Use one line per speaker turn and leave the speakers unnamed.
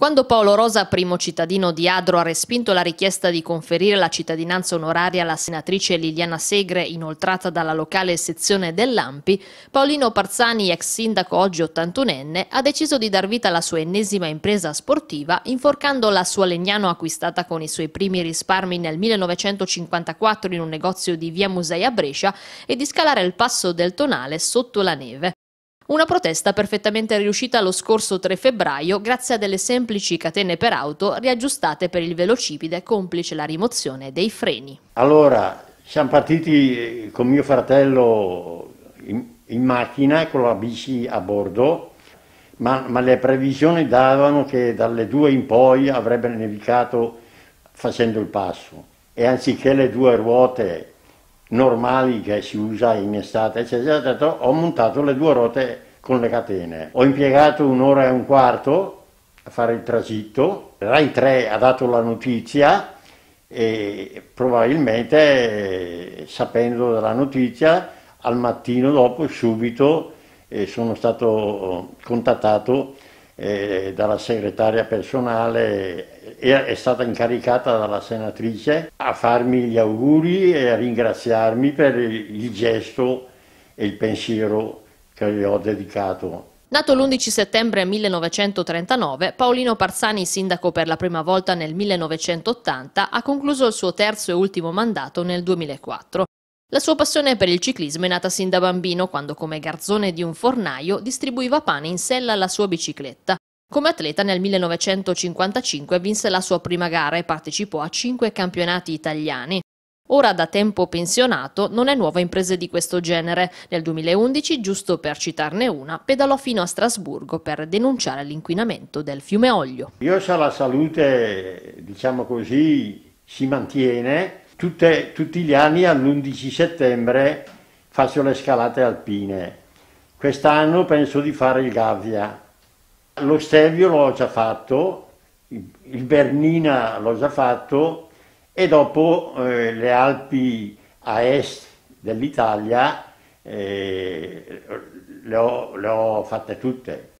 Quando Paolo Rosa, primo cittadino di Adro, ha respinto la richiesta di conferire la cittadinanza onoraria alla senatrice Liliana Segre, inoltrata dalla locale sezione dell'Ampi, Paolino Parzani, ex sindaco oggi 81enne, ha deciso di dar vita alla sua ennesima impresa sportiva, inforcando la sua Legnano acquistata con i suoi primi risparmi nel 1954 in un negozio di via Musei a Brescia e di scalare il passo del Tonale sotto la neve. Una protesta perfettamente riuscita lo scorso 3 febbraio grazie a delle semplici catene per auto riaggiustate per il velocipede complice la rimozione dei freni.
Allora, siamo partiti eh, con mio fratello in, in macchina con la bici a bordo, ma, ma le previsioni davano che dalle due in poi avrebbe nevicato facendo il passo e anziché le due ruote normali che si usa in estate, eccetera, ho montato le due ruote con le catene. Ho impiegato un'ora e un quarto a fare il tragitto, Rai 3 ha dato la notizia e probabilmente sapendo della notizia al mattino dopo subito eh, sono stato eh, contattato eh, dalla segretaria personale e è stata incaricata dalla senatrice a farmi gli auguri e a ringraziarmi per il gesto e il pensiero che gli ho dedicato.
Nato l'11 settembre 1939, Paolino Parzani, sindaco per la prima volta nel 1980, ha concluso il suo terzo e ultimo mandato nel 2004. La sua passione per il ciclismo è nata sin da bambino, quando come garzone di un fornaio distribuiva pane in sella alla sua bicicletta. Come atleta nel 1955 vinse la sua prima gara e partecipò a cinque campionati italiani. Ora da tempo pensionato non è nuovo a imprese di questo genere. Nel 2011, giusto per citarne una, pedalò fino a Strasburgo per denunciare l'inquinamento
del fiume Oglio. Io se la salute, diciamo così, si mantiene, Tutte, tutti gli anni all'11 settembre faccio le scalate alpine. Quest'anno penso di fare il Gavia. Lo Stevio l'ho già fatto, il Bernina l'ho già fatto e dopo eh, le Alpi a est dell'Italia eh, le, le ho fatte tutte.